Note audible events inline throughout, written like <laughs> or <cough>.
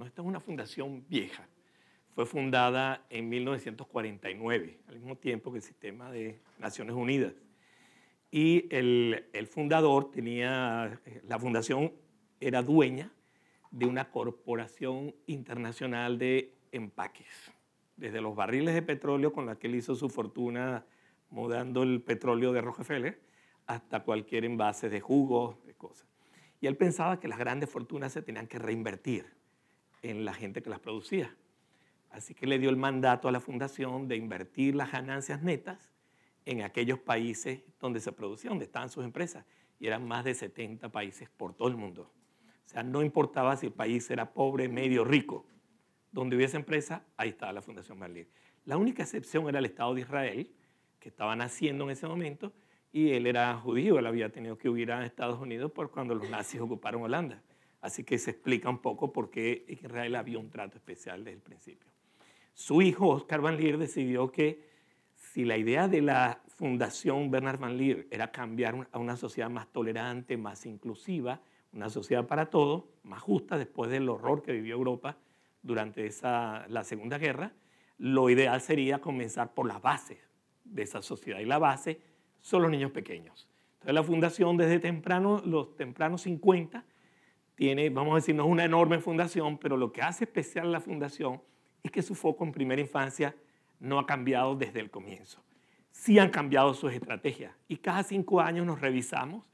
Esta es una fundación vieja. Fue fundada en 1949, al mismo tiempo que el sistema de Naciones Unidas. Y el, fundador tenía, la fundación era dueña de una corporación internacional de empaques. Desde los barriles de petróleo con la que él hizo su fortuna mudando el petróleo de Rockefeller hasta cualquier envase de jugos, de cosas. Y él pensaba que las grandes fortunas se tenían que reinvertir en la gente que las producía. Así que le dio el mandato a la fundación de invertir las ganancias netas en aquellos países donde se producía, donde estaban sus empresas. Y eran más de 70 países por todo el mundo. O sea, no importaba si el país era pobre, medio, rico. Donde hubiese empresa, ahí estaba la Fundación Berlín. La única excepción era el Estado de Israel, que estaban haciendo en ese momento, y él era judío, él había tenido que huir a Estados Unidos por cuando los nazis ocuparon Holanda. Así que se explica un poco por qué Israel había un trato especial desde el principio. Su hijo, Oscar Van Leer decidió que si la idea de la fundación Bernard Van Leer era cambiar a una sociedad más tolerante, más inclusiva, una sociedad para todos, más justa después del horror que vivió Europa durante esa, la Segunda Guerra, lo ideal sería comenzar por la base de esa sociedad. Y la base son los niños pequeños. Entonces la fundación desde temprano, los tempranos 50 tiene, vamos a decir, no es una enorme fundación, pero lo que hace especial la fundación es que su foco en primera infancia no ha cambiado desde el comienzo. Sí han cambiado sus estrategias y cada cinco años nos revisamos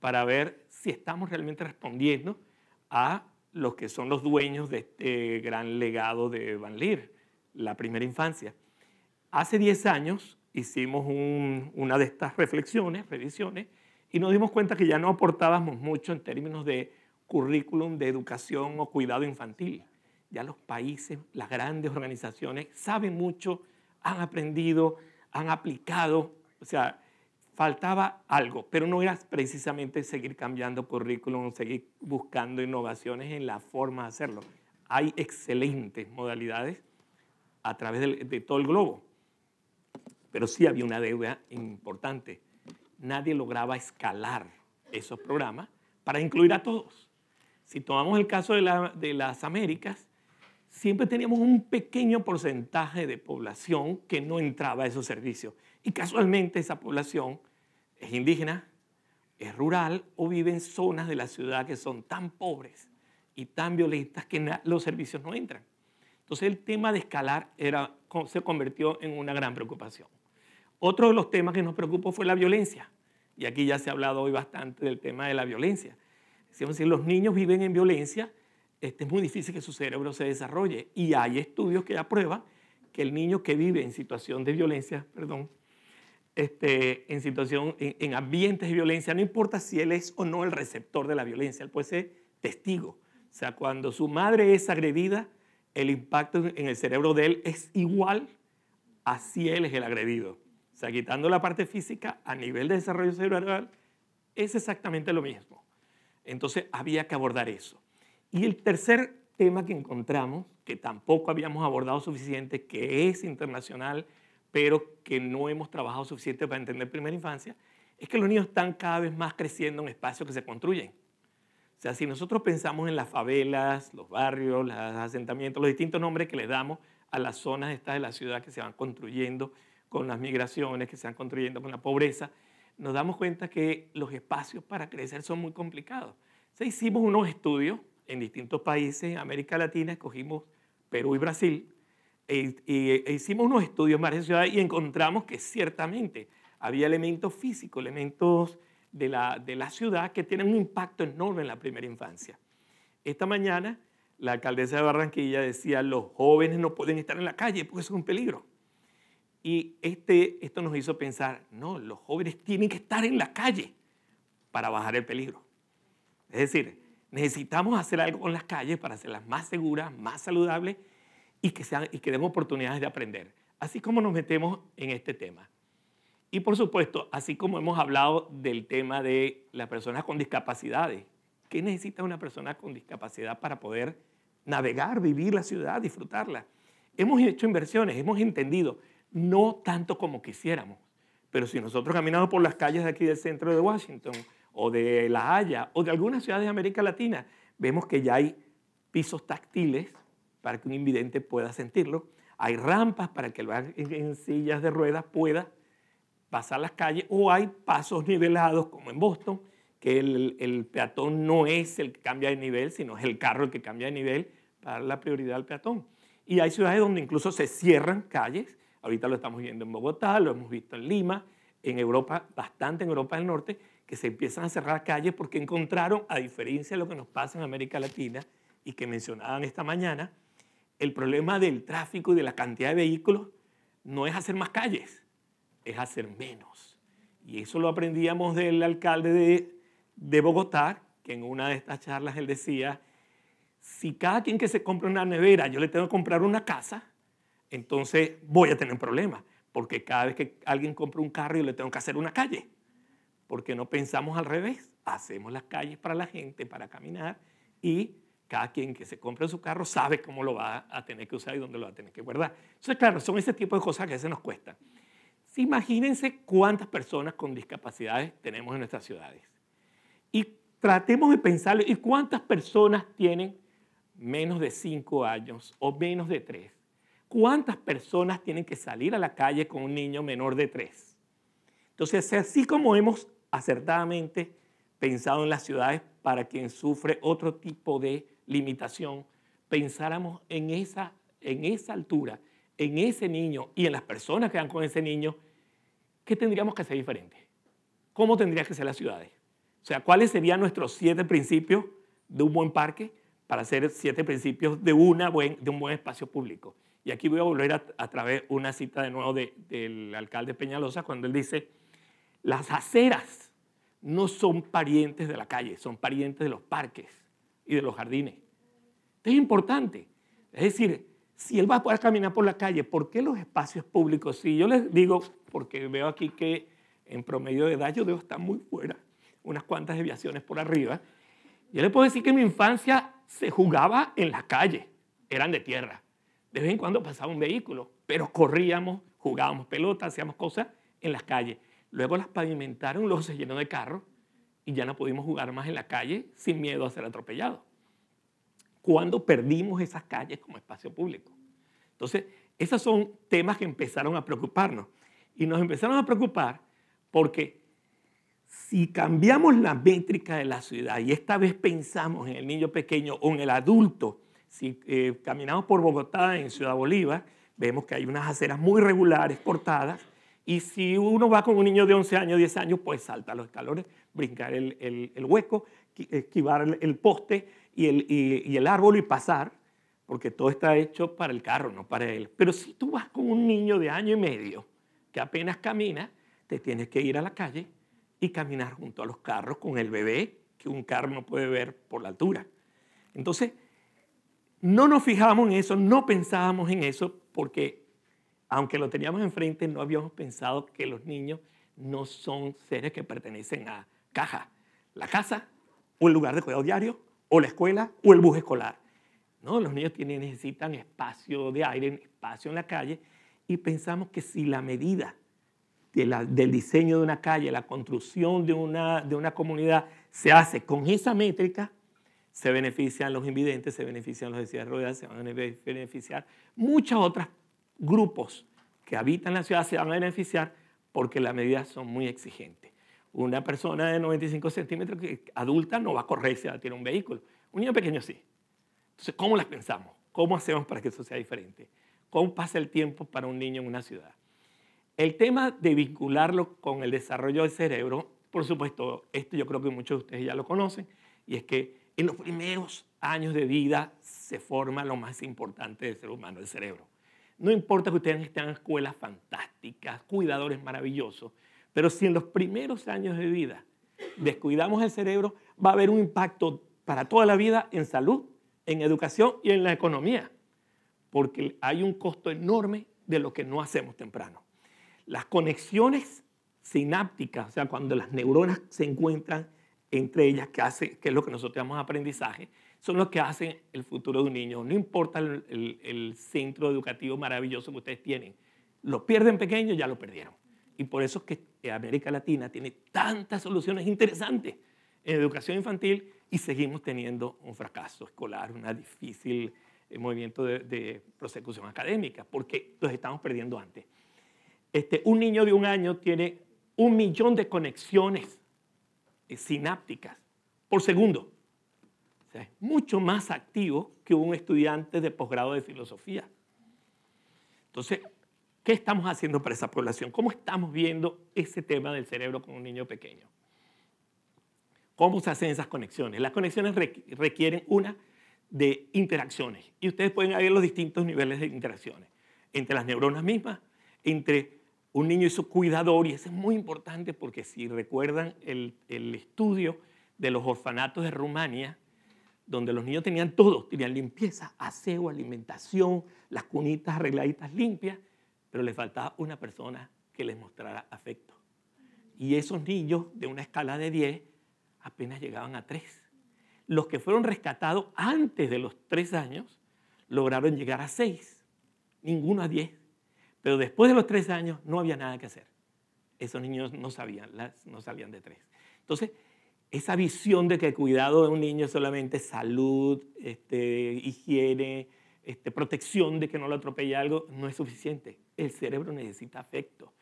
para ver si estamos realmente respondiendo a los que son los dueños de este gran legado de Van Leer, la primera infancia. Hace 10 años hicimos una de estas reflexiones, revisiones, y nos dimos cuenta que ya no aportábamos mucho en términos de currículum de educación o cuidado infantil. Ya los países, las grandes organizaciones saben mucho, han aprendido, han aplicado, o sea, faltaba algo, pero no era precisamente seguir cambiando currículum, seguir buscando innovaciones en la forma de hacerlo. Hay excelentes modalidades a través de, de todo el globo, pero sí había una deuda importante. Nadie lograba escalar esos programas para incluir a todos. Si tomamos el caso de, de las Américas, siempre teníamos un pequeño porcentaje de población que no entraba a esos servicios. Y casualmente esa población es indígena, es rural o vive en zonas de la ciudad que son tan pobres y tan violentas que los servicios no entran. Entonces el tema de escalar era, se convirtió en una gran preocupación. Otro de los temas que nos preocupó fue la violencia. Y aquí ya se ha hablado hoy bastante del tema de la violencia si los niños viven en violencia, este, es muy difícil que su cerebro se desarrolle. Y hay estudios que prueban que el niño que vive en situación de violencia, perdón, este, en, situación, en, en, ambientes de violencia, no importa si él es o no el receptor de la violencia, él puede ser testigo. O sea, cuando su madre es agredida, el impacto en el cerebro de él es igual a si él es el agredido. O sea, quitando la parte física a nivel de desarrollo cerebral, es exactamente lo mismo. Entonces había que abordar eso. Y el tercer tema que encontramos, que tampoco habíamos abordado suficiente, que es internacional, pero que no hemos trabajado suficiente para entender primera infancia, es que los niños están cada vez más creciendo en espacios que se construyen. O sea, si nosotros pensamos en las favelas, los barrios, los asentamientos, los distintos nombres que le damos a las zonas estas de la ciudad que se van construyendo con las migraciones, que se van construyendo con la pobreza, nos damos cuenta que los espacios para crecer son muy complicados. hicimos unos estudios en distintos países, en América Latina, escogimos Perú y Brasil, e, e, hicimos unos estudios en varias ciudades y encontramos que ciertamente había elementos físicos, elementos de la, de la ciudad que tienen un impacto enorme en la primera infancia. Esta mañana la alcaldesa de Barranquilla decía, los jóvenes no pueden estar en la calle porque es un peligro. Y este, esto nos hizo pensar, no, los jóvenes tienen que estar en la calle para bajar el peligro. Es decir, necesitamos hacer algo con las calles para hacerlas más seguras, más saludables y que, sean, y que demos oportunidades de aprender. Así como nos metemos en este tema. Y por supuesto, así como hemos hablado del tema de las personas con discapacidades, ¿qué necesita una persona con discapacidad para poder navegar, vivir la ciudad, disfrutarla? Hemos hecho inversiones, hemos entendido no tanto como quisiéramos. Pero si nosotros caminamos por las calles de aquí del centro de Washington o de La Haya o de algunas ciudades de América Latina, vemos que ya hay pisos táctiles para que un invidente pueda sentirlo, hay rampas para que el en sillas de ruedas pueda pasar las calles o hay pasos nivelados como en Boston, que el, el peatón no es el que cambia de nivel, sino es el carro el que cambia de nivel para la prioridad al peatón. Y hay ciudades donde incluso se cierran calles Ahorita lo estamos viendo en Bogotá, lo hemos visto en Lima, en Europa, bastante en Europa del Norte, que se empiezan a cerrar calles porque encontraron, a diferencia de lo que nos pasa en América Latina y que mencionaban esta mañana, el problema del tráfico y de la cantidad de vehículos no es hacer más calles, es hacer menos. Y eso lo aprendíamos del alcalde de, de Bogotá, que en una de estas charlas él decía, si cada quien que se compra una nevera, yo le tengo que comprar una casa, entonces voy a tener un problema, porque cada vez que alguien compra un carro yo le tengo que hacer una calle, porque no pensamos al revés, hacemos las calles para la gente, para caminar, y cada quien que se compra su carro sabe cómo lo va a tener que usar y dónde lo va a tener que guardar. Entonces, claro, son ese tipo de cosas que a veces nos cuestan. imagínense cuántas personas con discapacidades tenemos en nuestras ciudades. Y tratemos de pensar, ¿y cuántas personas tienen menos de 5 años o menos de 3? ¿Cuántas personas tienen que salir a la calle con un niño menor de tres? Entonces, así como hemos acertadamente pensado en las ciudades para quien sufre otro tipo de limitación, pensáramos en esa, altura, en ese niño y en las personas que van con ese niño, ¿qué tendríamos que hacer diferente? ¿Cómo tendrían que ser las ciudades? O sea, ¿cuáles serían nuestros siete principios de un buen parque para ser siete principios de, una buen, de un buen espacio público? Y aquí voy a volver a, través través una cita de nuevo del alcalde Peñalosa cuando él dice, las aceras no son parientes de la calle, son parientes de los parques y de los jardines. Esto es importante. Es decir, si él va a poder caminar por la calle, ¿por qué los espacios públicos? Si yo les digo, porque veo aquí que en promedio de edad yo debo estar muy fuera, unas cuantas deviaciones por arriba, yo les puedo decir que en mi infancia se jugaba en la calle, eran de tierra. De vez en cuando pasaba un vehículo, pero corríamos, jugábamos pelota, hacíamos cosas en las calles. Luego las pavimentaron, <laughs> luego se llenó de carros y ya no pudimos jugar más en la calle sin miedo a ser atropellados. Cuando perdimos esas calles como espacio público. Entonces, esos son temas que empezaron a preocuparnos. Y nos empezaron a preocupar porque si cambiamos la métrica de la ciudad y esta vez pensamos en el niño pequeño o en el adulto si eh, caminamos por Bogotá, en Ciudad Bolívar, vemos que hay unas aceras muy regulares, cortadas, y si uno va con un niño de 11 años, 10 años, pues salta los escalones, brincar el, el, hueco, esquivar el, poste y, y el, árbol y pasar, porque todo está hecho para el carro, no para él. Pero si tú vas con un niño de año y medio que apenas camina, te tienes que ir a la calle y caminar junto a los carros con el bebé, que un carro no puede ver por la altura. Entonces, no nos fijábamos en eso, no pensábamos en eso, porque aunque lo teníamos enfrente, no habíamos pensado que los niños no son seres que pertenecen a caja. La casa, o el lugar de cuidado diario, o la escuela, o el bus escolar. No, los niños necesitan espacio de aire, espacio en la calle, y pensamos que si la medida del diseño de una calle, la construcción de una, de una comunidad, se hace con esa métrica, se benefician los invidentes, se benefician los de de se van a beneficiar muchos otros grupos que habitan la ciudad, se van a beneficiar porque las medidas son muy exigentes. Una persona de 95 centímetros que adulta no va a correr si tiene un vehículo. Un niño pequeño sí. Entonces, ¿cómo las pensamos? ¿Cómo hacemos para que eso sea diferente? ¿Cómo pasa el tiempo para un niño en una ciudad? El tema de vincularlo con el desarrollo del cerebro, por supuesto, esto yo creo que muchos de ustedes ya lo conocen, y es que en los primeros años de vida se forma lo más importante del ser humano, el cerebro. No importa que ustedes estén en escuelas fantásticas, cuidadores maravillosos, pero si en los primeros años de vida descuidamos el cerebro, va a haber un impacto para toda la vida en salud, en educación y en la economía, porque hay un costo enorme de lo que no hacemos temprano. Las conexiones sinápticas, o sea, cuando las neuronas se encuentran entre ellas que hace, que es lo que nosotros llamamos aprendizaje, son los que hacen el futuro de un niño. No importa el, centro educativo maravilloso que ustedes tienen, lo pierden pequeño, ya lo perdieron. Y por eso es que eh, América Latina tiene tantas soluciones interesantes en educación infantil y seguimos teniendo un fracaso escolar, un difícil eh, movimiento de, de, prosecución académica, porque los estamos perdiendo antes. Este, un niño de un año tiene un millón de conexiones sinápticas por segundo. es mucho más activo que un estudiante de posgrado de filosofía. Entonces, ¿qué estamos haciendo para esa población? ¿Cómo estamos viendo ese tema del cerebro con un niño pequeño? ¿Cómo se hacen esas conexiones? Las conexiones requieren una de interacciones y ustedes pueden ver los distintos niveles de interacciones entre las neuronas mismas, entre un niño y su cuidador, y eso es muy importante porque si recuerdan el, estudio de los orfanatos de Rumania, donde los niños tenían todo, tenían limpieza, aseo, alimentación, las cunitas arregladitas limpias, pero les faltaba una persona que les mostrara afecto. Y esos niños de una escala de 10 apenas llegaban a 3. Los que fueron rescatados antes de los 3 años lograron llegar a 6, ninguno a 10. Pero después de los tres años no había nada que hacer. Esos niños no sabían, no salían de tres. Entonces, esa visión de que el cuidado de un niño es solamente salud, este, higiene, este, protección de que no lo atropelle algo, no es suficiente. El cerebro necesita afecto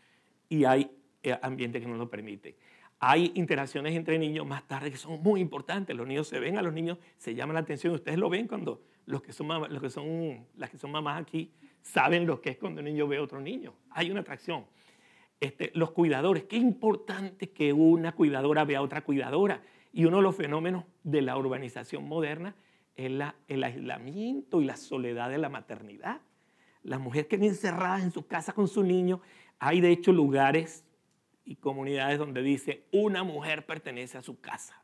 y hay eh, ambiente que no lo permite. Hay interacciones entre niños más tarde que son muy importantes. Los niños se ven a los niños, se llama la atención. Ustedes lo ven cuando los que son, los que son, las que son mamás aquí saben lo que es cuando un niño ve a otro niño. Hay una atracción. Este, los cuidadores, qué importante que una cuidadora vea a otra cuidadora. Y uno de los fenómenos de la urbanización moderna es la, el aislamiento y la soledad de la maternidad. Las mujeres quedan encerradas en su casa con su niño. Hay de hecho lugares y comunidades donde dice una mujer pertenece a su casa.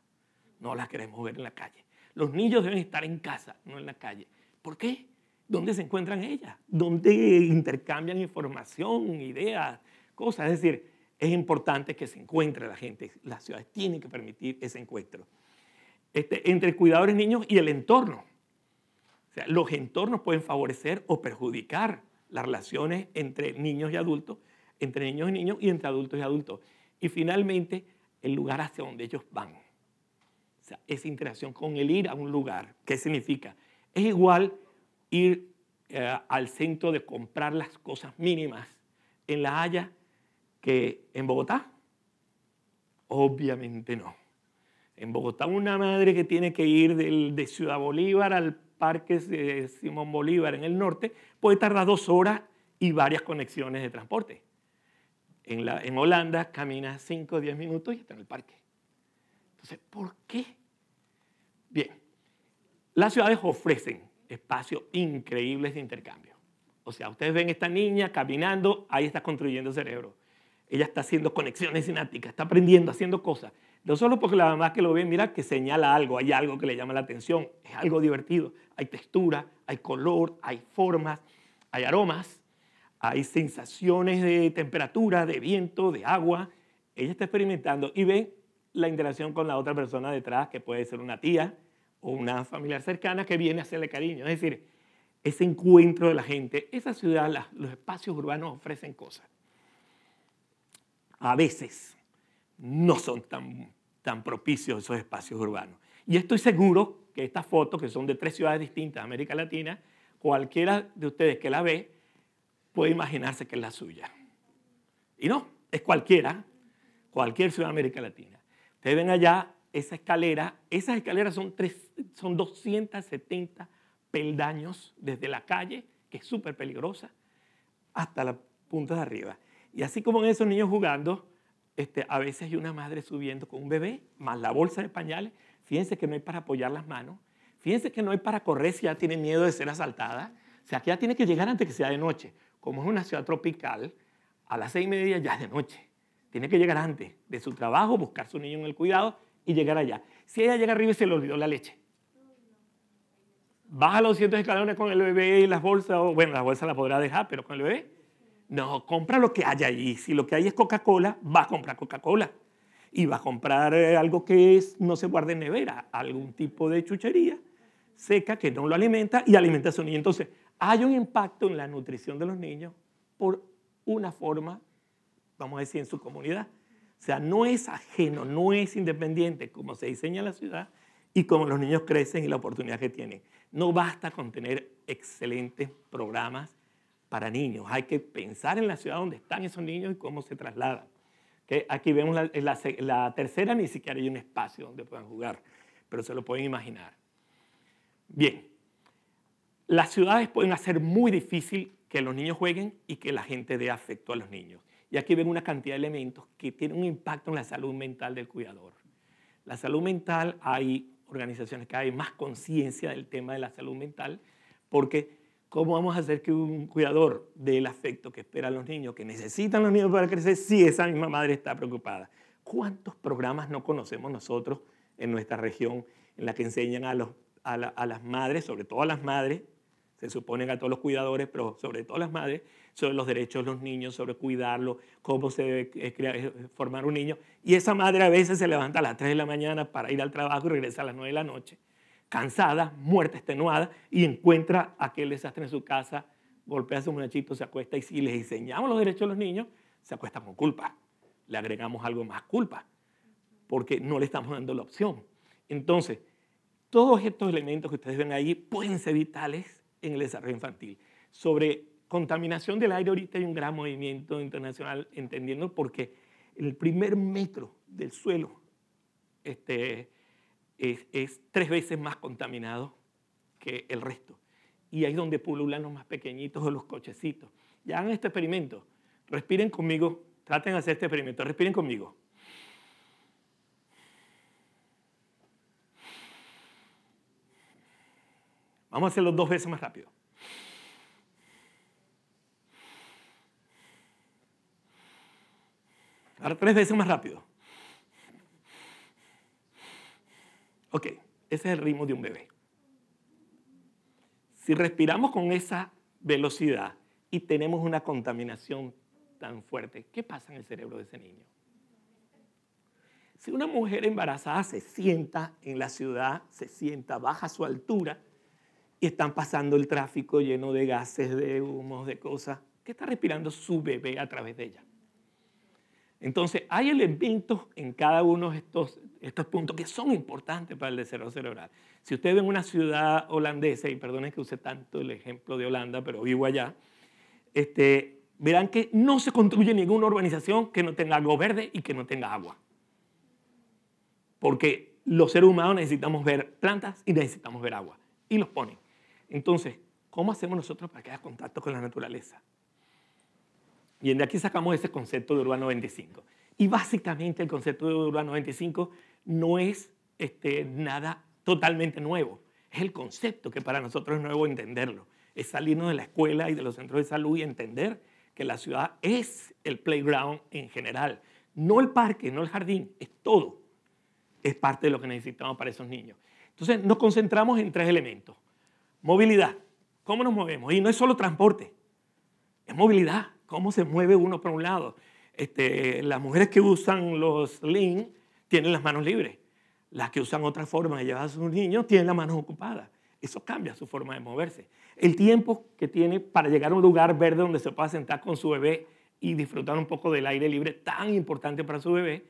No la queremos ver en la calle. Los niños deben estar en casa, no en la calle. ¿Por qué? ¿Dónde se encuentran ellas? ¿Dónde intercambian información, ideas, cosas? Es decir, es importante que se encuentre la gente. Las ciudades tienen que permitir ese encuentro. Este, entre cuidadores niños y el entorno. O sea, los entornos pueden favorecer o perjudicar las relaciones entre niños y adultos, entre niños y niños y entre adultos y adultos. Y finalmente, el lugar hacia donde ellos van. O sea, esa interacción con el ir a un lugar. ¿Qué significa? Es igual ir eh, al centro de comprar las cosas mínimas en La Haya que en Bogotá? Obviamente no. En Bogotá una madre que tiene que ir de Ciudad Bolívar al Parque Simón Bolívar en el norte puede tardar dos horas y varias conexiones de transporte. En, la, en Holanda camina 5 o 10 minutos y está en el parque. Entonces, ¿por qué? Bien, las ciudades ofrecen espacios increíbles de intercambio. O sea, ustedes ven esta niña caminando, ahí está construyendo cerebro. Ella está haciendo conexiones sinápticas, está aprendiendo, haciendo cosas. No solo porque la mamá que lo ve, mira, que señala algo, hay algo que le llama la atención, es algo divertido. Hay textura, hay color, hay formas, hay aromas, hay sensaciones de temperatura, de viento, de agua. Ella está experimentando y ve la interacción con la otra persona detrás, que puede ser una tía, o una familiar cercana que viene a hacerle cariño. Es decir, ese encuentro de la gente, esa ciudad, los espacios urbanos ofrecen cosas. A veces no son tan, tan propicios esos espacios urbanos. Y estoy seguro que estas fotos, que son de tres ciudades distintas de América Latina, cualquiera de ustedes que la ve puede imaginarse que es la suya. Y no, es cualquiera, cualquier ciudad de América Latina. Ustedes ven allá esa escalera. Esas escaleras son, son 270 peldaños desde la calle, que es súper peligrosa, hasta la punta de arriba. Y así como en esos niños jugando, este, a veces hay una madre subiendo con un bebé, más la bolsa de pañales. Fíjense que no hay para apoyar las manos. Fíjense que no hay para correr si ya tiene miedo de ser asaltada. O sea, que ya tiene que llegar antes que sea de noche. Como es una ciudad tropical, a las seis y media ya es de noche. Tiene que llegar antes de su trabajo, buscar su niño en el cuidado y llegar allá. Si ella llega arriba y se le olvidó la leche. Baja los 200 escalones con el bebé y las bolsas. bueno, las bolsas las podrá dejar, pero con el bebé. No, compra lo que haya ahí. Si lo que hay es Coca-Cola, va a comprar Coca-Cola. Y va a comprar eh, algo que es, no se guarde en nevera, algún tipo de chuchería seca que no lo alimenta y alimenta a su niño. Entonces, hay un impacto en la nutrición de los niños por una forma, vamos a decir, en su comunidad. O sea, no es ajeno, no es independiente como se diseña la ciudad y como los niños crecen y la oportunidad que tienen. No basta con tener excelentes programas para niños, hay que pensar en la ciudad donde están esos niños y cómo se trasladan. Aquí vemos la tercera, ni siquiera hay un espacio donde puedan jugar, pero se lo pueden imaginar. Bien, las ciudades pueden hacer muy difícil que los niños jueguen y que la gente dé afecto a los niños. Y aquí ven una cantidad de elementos que tienen un impacto en la salud mental del cuidador. La salud mental, hay organizaciones que hay más conciencia del tema de la salud mental, porque ¿cómo vamos a hacer que un cuidador dé el afecto que esperan los niños, que necesitan los niños para crecer, si esa misma madre está preocupada? ¿Cuántos programas no conocemos nosotros en nuestra región en la que enseñan a las madres, sobre todo a las madres, se suponen a todos los cuidadores, pero sobre todo las madres, sobre los derechos de los niños, sobre cuidarlo, cómo se debe eh, eh, formar un niño. Y esa madre a veces se levanta a las 3 de la mañana para ir al trabajo y regresa a las 9 de la noche, cansada, muerta, extenuada, y encuentra aquel desastre en su casa, golpea a su muchachito, se acuesta y si les enseñamos los derechos de los niños, se acuesta con culpa. Le agregamos algo más culpa, porque no le estamos dando la opción. Entonces, todos estos elementos que ustedes ven ahí pueden ser vitales en el desarrollo infantil. Sobre contaminación del aire, ahorita hay un gran movimiento internacional entendiendo porque el primer metro del suelo este, es, es tres veces más contaminado que el resto. Y ahí es donde pululan los más pequeñitos o los cochecitos. Ya hagan este experimento. Respiren conmigo. Traten de hacer este experimento. Respiren conmigo. Vamos a hacerlo dos veces más rápido. Ahora tres veces más rápido. Ok, ese es el ritmo de un bebé. Si respiramos con esa velocidad y tenemos una contaminación tan fuerte, ¿qué pasa en el cerebro de ese niño? Si una mujer embarazada se sienta en la ciudad, se sienta, baja su altura, y están pasando el tráfico lleno de gases, de humos, de cosas que está respirando su bebé a través de ella. Entonces, hay elementos en cada uno de estos, puntos que son importantes para el desarrollo cerebral. Si usted ve en una ciudad holandesa, y perdonen que use tanto el ejemplo de Holanda, pero vivo allá, este, verán que no se construye ninguna urbanización que no tenga algo verde y que no tenga agua. Porque los seres humanos necesitamos ver plantas y necesitamos ver agua. Y los ponen. Entonces, ¿cómo hacemos nosotros para que haya contacto con la naturaleza? Bien, de aquí sacamos ese concepto de Urbano 95. Y básicamente el concepto de Urbano 95 no es este, nada totalmente nuevo. Es el concepto que para nosotros es nuevo entenderlo. Es salirnos de la escuela y de los centros de salud y entender que la ciudad es el playground en general. No el parque, no el jardín, es todo. Es parte de lo que necesitamos para esos niños. Entonces nos concentramos en tres elementos. Movilidad. ¿Cómo nos movemos? Y no es solo transporte, es movilidad. ¿Cómo se mueve uno para un lado? Este, las mujeres que usan los lin tienen las manos libres. Las que usan otra forma de llevar a sus niños tienen las manos ocupadas. Eso cambia su forma de moverse. El tiempo que tiene para llegar a un lugar verde donde se pueda sentar con su bebé y disfrutar un poco del aire libre tan importante para su bebé,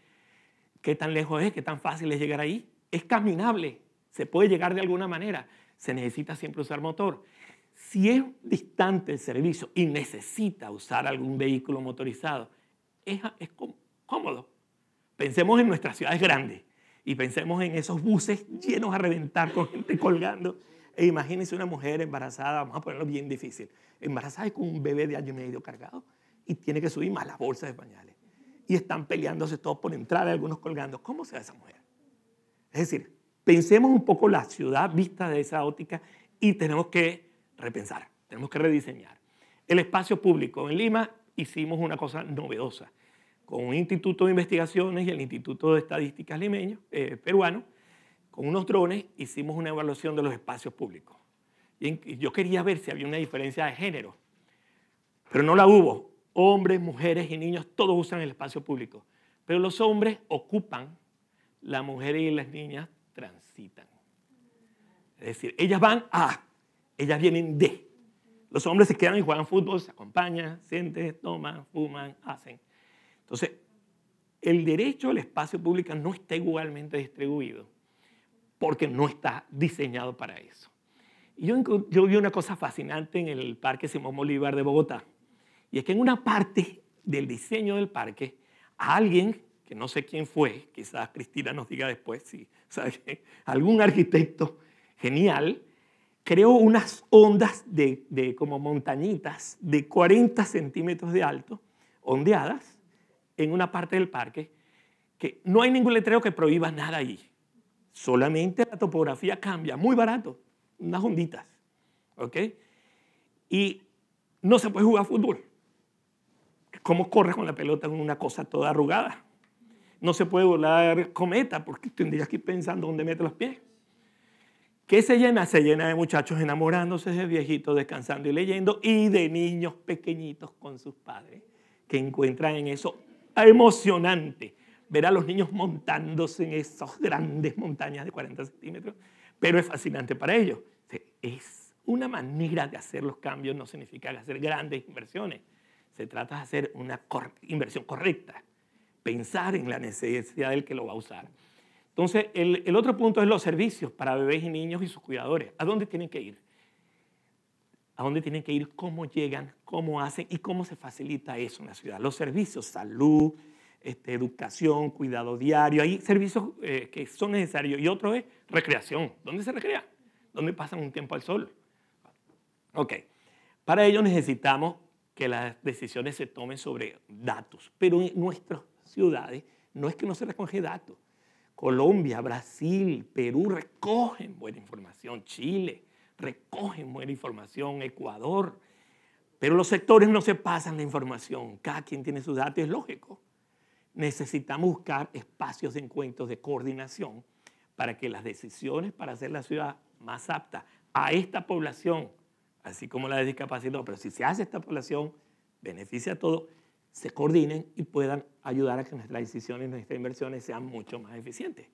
qué tan lejos es, qué tan fácil es llegar ahí. Es caminable, se puede llegar de alguna manera se necesita siempre usar motor. Si es distante el servicio y necesita usar algún vehículo motorizado, es, cómodo. Pensemos en nuestras ciudades grandes y pensemos en esos buses llenos a reventar con gente colgando. E imagínense una mujer embarazada, vamos a ponerlo bien difícil, embarazada y con un bebé de año y medio cargado y tiene que subir más las bolsas de pañales. Y están peleándose todos por entrar, algunos colgando. ¿Cómo se va esa mujer? Es decir, Pensemos un poco la ciudad vista de esa óptica y tenemos que repensar, tenemos que rediseñar. El espacio público en Lima hicimos una cosa novedosa con un instituto de investigaciones y el Instituto de Estadísticas limeño, eh, peruano, con unos drones hicimos una evaluación de los espacios públicos. Y yo quería ver si había una diferencia de género, pero no la hubo. Hombres, mujeres y niños, todos usan el espacio público, pero los hombres ocupan, las mujeres y las niñas transitan. Es decir, ellas van a, ellas vienen de. Los hombres se quedan y juegan fútbol, se acompañan, sienten, toman, fuman, hacen. Entonces, el derecho al espacio público no está igualmente distribuido porque no está diseñado para eso. Y yo, yo vi una cosa fascinante en el Parque Simón Bolívar de Bogotá. Y es que en una parte del diseño del parque, alguien que no sé quién fue, quizás Cristina nos diga después, si <laughs> sabe, algún arquitecto genial, creó unas ondas de, como montañitas de 40 centímetros de alto, ondeadas, en una parte del parque, que no hay ningún letrero que prohíba nada ahí. Solamente la topografía cambia, muy barato, unas onditas. ¿Ok? Y no se puede jugar fútbol. ¿Cómo corres con la pelota en una cosa toda arrugada? No se puede volar cometa porque tendría que ir pensando dónde mete los pies. ¿Qué se llena? Se llena de muchachos enamorándose de viejitos, descansando y leyendo, y de niños pequeñitos con sus padres, que encuentran en eso emocionante ver a los niños montándose en esas grandes montañas de 40 centímetros, pero es fascinante para ellos. Es una manera de hacer los cambios, no significa hacer grandes inversiones, se trata de hacer una inversión correcta pensar en la necesidad del que lo va a usar. Entonces, el, otro punto es los servicios para bebés y niños y sus cuidadores. ¿A dónde tienen que ir? a dónde tienen que ir, cómo llegan, cómo hacen y cómo se facilita eso en la ciudad. Los servicios, salud, este, educación, cuidado diario, hay servicios eh, que son necesarios. Y otro es recreación. ¿Dónde se recrea? ¿Dónde pasan un tiempo al sol? Ok. Para ello necesitamos que las decisiones se tomen sobre datos, pero nuestros ciudades, no es que no se recoge datos. Colombia, Brasil, Perú recogen buena información, Chile recogen buena información, Ecuador, pero los sectores no se pasan la información, cada quien tiene sus datos, es lógico. Necesitamos buscar espacios de encuentros de coordinación para que las decisiones para hacer la ciudad más apta a esta población, así como la de discapacidad, pero si se hace esta población, beneficia a todos se coordinen y puedan ayudar a que nuestras decisiones, nuestras inversiones sean mucho más eficientes.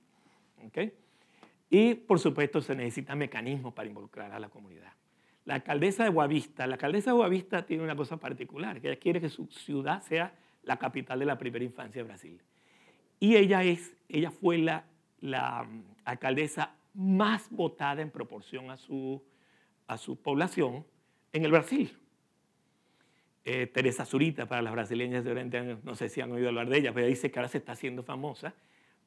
Y por supuesto se necesitan mecanismos para involucrar a la comunidad. La alcaldesa de Guavista, la alcaldesa de Guavista tiene una cosa particular, que ella quiere que su ciudad sea la capital de la primera infancia de Brasil. Y ella, es, ella fue la, mm, alcaldesa más votada en proporción a a su población en el Brasil. Eh, Teresa Zurita, para las brasileñas de 20 no sé si han oído hablar de ella, pero dice que ahora se está haciendo famosa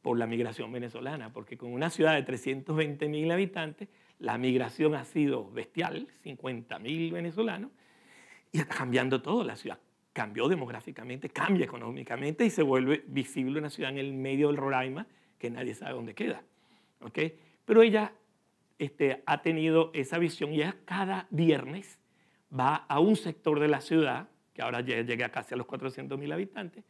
por la migración venezolana, porque con una ciudad de 320 mil habitantes, la migración ha sido bestial, 50 mil venezolanos, y está cambiando todo la ciudad. Cambió demográficamente, cambia económicamente y se vuelve visible una ciudad en el medio del Roraima que nadie sabe dónde queda. ¿okay? Pero ella este, ha tenido esa visión y cada viernes va a un sector de la ciudad, que ahora llega casi a los 400.000 habitantes,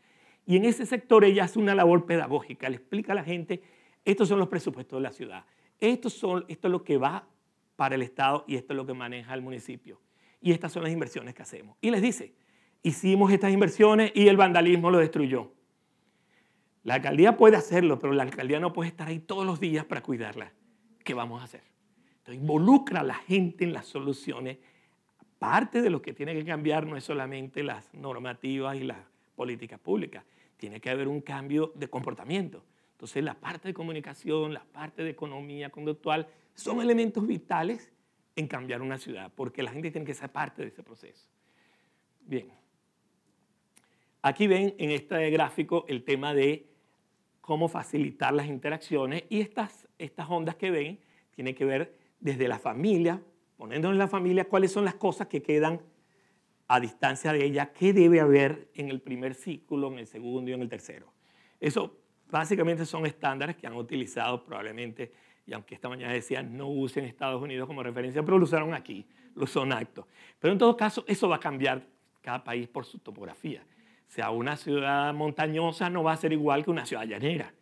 y en ese sector ella hace una labor pedagógica, le explica a la gente, estos son los presupuestos de la ciudad, estos son, esto es lo que va para el Estado y esto es lo que maneja el municipio. Y estas son las inversiones que hacemos. Y les dice, hicimos estas inversiones y el vandalismo lo destruyó. La alcaldía puede hacerlo, pero la alcaldía no puede estar ahí todos los días para cuidarla. ¿Qué vamos a hacer? Entonces, involucra a la gente en las soluciones parte de lo que tiene que cambiar no es solamente las normativas y las políticas públicas, tiene que haber un cambio de comportamiento. Entonces la parte de comunicación, la parte de economía conductual son elementos vitales en cambiar una ciudad, porque la gente tiene que ser parte de ese proceso. Bien, aquí ven en este gráfico el tema de cómo facilitar las interacciones y estas, estas ondas que ven tienen que ver desde la familia, poniéndonos en la familia cuáles son las cosas que quedan a distancia de ella, qué debe haber en el primer círculo, en el segundo y en el tercero. Eso básicamente son estándares que han utilizado probablemente, y aunque esta mañana decían no usen Estados Unidos como referencia, pero lo usaron aquí, lo son actos. Pero en todo caso, eso va a cambiar cada país por su topografía. O sea, una ciudad montañosa no va a ser igual que una ciudad llanera.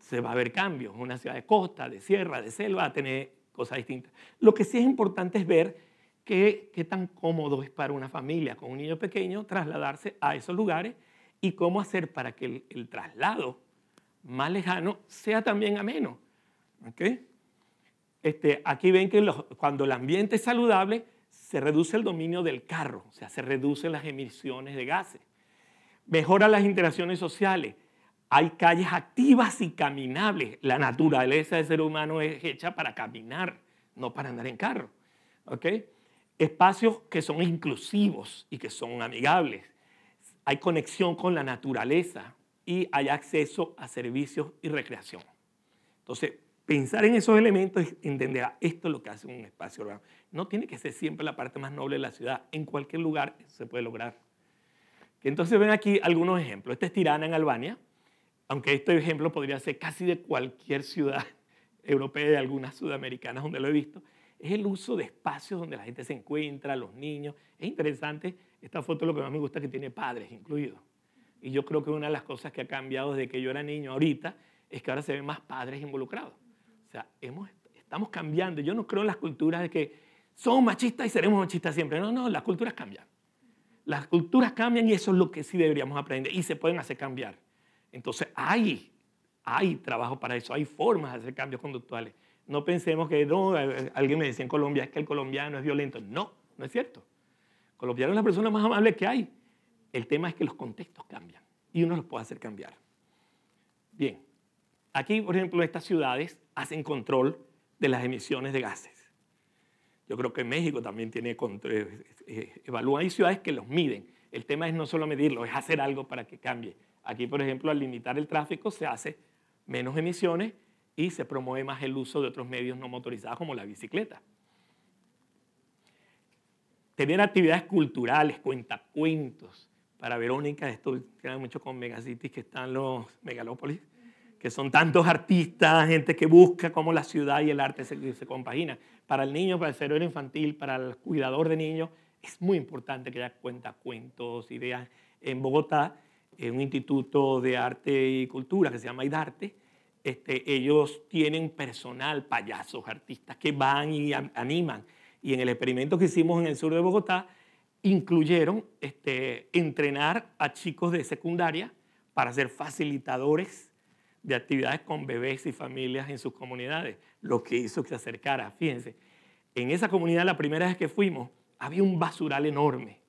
Se va a haber cambios. Una ciudad de costa, de sierra, de selva, va a tener cosas distintas. Lo que sí es importante es ver qué, tan cómodo es para una familia con un niño pequeño trasladarse a esos lugares y cómo hacer para que el, traslado más lejano sea también ameno. Este, aquí ven que cuando el ambiente es saludable, se reduce el dominio del carro, o sea, se reducen las emisiones de gases, mejora las interacciones sociales, hay calles activas y caminables. La naturaleza del ser humano es hecha para caminar, no para andar en carro. ¿ok? Espacios que son inclusivos y que son amigables. Hay conexión con la naturaleza y hay acceso a servicios y recreación. Entonces, pensar en esos elementos y entender, ah, esto es lo que hace un espacio urbano. No tiene que ser siempre la parte más noble de la ciudad. En cualquier lugar se puede lograr. Entonces ven aquí algunos ejemplos. Esta es Tirana en Albania aunque este ejemplo podría ser casi de cualquier ciudad <laughs> europea y de algunas sudamericanas donde lo he visto, es el uso de espacios donde la gente se encuentra, los niños. Es interesante, esta foto lo que más me gusta es que tiene padres incluidos. Y yo creo que una de las cosas que ha cambiado desde que yo era niño ahorita es que ahora se ven más padres involucrados. O sea, estamos cambiando. Yo no creo en las culturas de que somos machistas y seremos machistas siempre. No, no, las culturas cambian. Las culturas cambian y eso es lo que sí deberíamos aprender y se pueden hacer cambiar. Entonces hay, trabajo para eso, hay formas de hacer cambios conductuales. No pensemos que no, eh, eh, alguien me decía en Colombia, es que el colombiano es violento. No, no es cierto. colombiano es la persona más amable que hay. El tema es que los contextos cambian y uno los puede hacer cambiar. Bien, aquí, por ejemplo, estas ciudades hacen control de las emisiones de gases. Yo creo que México también tiene control, evalúa. Hay ciudades que los miden. El tema es no solo medirlo, es hacer algo para que cambie. Aquí, por ejemplo, al limitar el tráfico se hace menos emisiones y se promueve más el uso de otros medios no motorizados como la bicicleta. Tener actividades culturales, cuentacuentos. Para Verónica, esto tiene mucho con megacities que están los megalópolis, que son tantos artistas, gente que busca cómo la ciudad y el arte se, se compagina. Para el niño, para el cerebro infantil, para el cuidador de niños, es muy importante que haya cuentacuentos, ideas. En Bogotá en un instituto de arte y cultura que se llama IDARTE, este, ellos tienen personal, payasos, artistas que van y animan. Y en el experimento que hicimos en el sur de Bogotá, incluyeron este, entrenar a chicos de secundaria para ser facilitadores de actividades con bebés y familias en sus comunidades, lo que hizo que se acercara. Fíjense, en esa comunidad la primera vez que fuimos había un basural enorme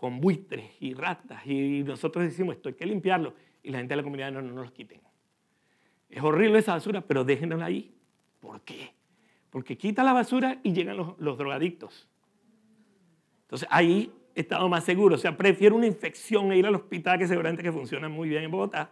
con buitres y ratas y nosotros decimos esto hay que limpiarlo y la gente de la comunidad no, no, no los quiten. Es horrible esa basura, pero déjenla ahí. ¿Por qué? Porque quita la basura y llegan los, drogadictos. Entonces ahí he estado más seguro. O sea, prefiero una infección e ir al hospital, que seguramente que funciona muy bien en Bogotá,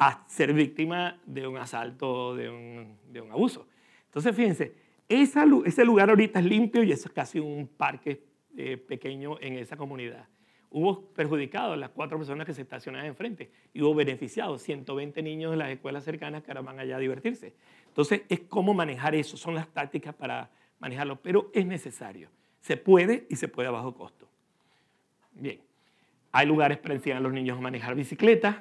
a ser víctima de un asalto, de un, de un abuso. Entonces, fíjense, ese lugar ahorita es limpio y es casi un parque eh, pequeño en esa comunidad. Hubo perjudicados las cuatro personas que se estacionaban enfrente y hubo beneficiados 120 niños de las escuelas cercanas que ahora van allá a divertirse. Entonces, es cómo manejar eso, son las tácticas para manejarlo, pero es necesario. Se puede y se puede a bajo costo. Bien, hay lugares para enseñar a los niños a manejar bicicletas,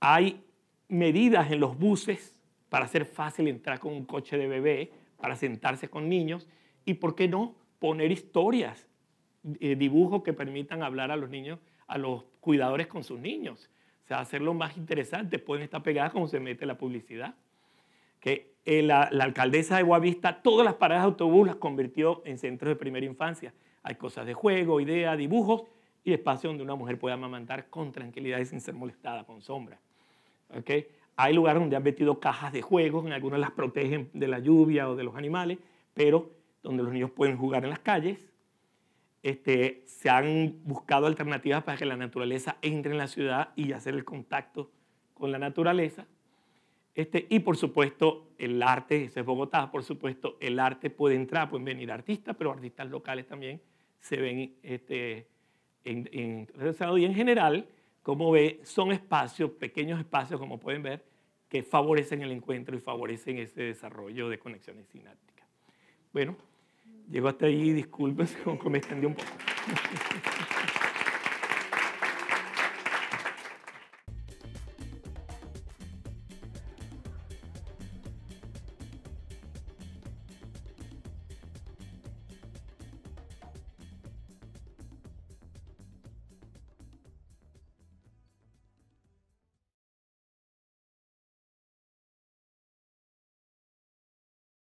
hay medidas en los buses para hacer fácil entrar con un coche de bebé, para sentarse con niños y, ¿por qué no?, poner historias, eh, dibujos que permitan hablar a los niños, a los cuidadores con sus niños. O sea, hacerlo más interesante. Pueden estar pegadas como se mete la publicidad. Que eh, la, alcaldesa de Guavista todas las paradas de autobús las convirtió en centros de primera infancia. Hay cosas de juego, ideas, dibujos y espacio donde una mujer pueda amamantar con tranquilidad y sin ser molestada, con sombra. ¿Okay? Hay lugares donde han metido cajas de juegos, en algunas las protegen de la lluvia o de los animales, pero donde los niños pueden jugar en las calles. Este, se han buscado alternativas para que la naturaleza entre en la ciudad y hacer el contacto con la naturaleza. Este, y por supuesto, el arte, eso es Bogotá, por supuesto, el arte puede entrar, pueden venir artistas, pero artistas locales también se ven este, en, en, y en general, como ve, son espacios, pequeños espacios, como pueden ver, que favorecen el encuentro y favorecen ese desarrollo de conexiones sinápticas. Bueno, Llego hasta ahí, disculpen, como <laughs> me extendí un poco.